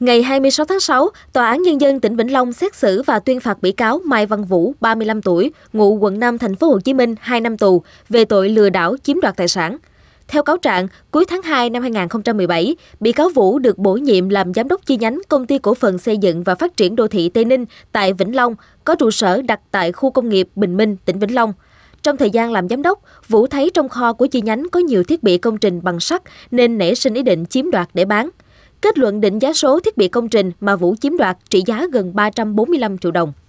Ngày 26 tháng 6, Tòa án Nhân dân tỉnh Vĩnh Long xét xử và tuyên phạt bị cáo Mai Văn Vũ, 35 tuổi, ngụ quận 5, thành phố Hồ Chí Minh, 2 năm tù về tội lừa đảo chiếm đoạt tài sản. Theo cáo trạng, cuối tháng 2 năm 2017, bị cáo Vũ được bổ nhiệm làm giám đốc chi nhánh công ty cổ phần xây dựng và phát triển đô thị Tây Ninh tại Vĩnh Long, có trụ sở đặt tại khu công nghiệp Bình Minh, tỉnh Vĩnh Long. Trong thời gian làm giám đốc, Vũ thấy trong kho của chi nhánh có nhiều thiết bị công trình bằng sắt nên nảy sinh ý định chiếm đoạt để bán. Kết luận định giá số thiết bị công trình mà Vũ chiếm đoạt trị giá gần 345 triệu đồng.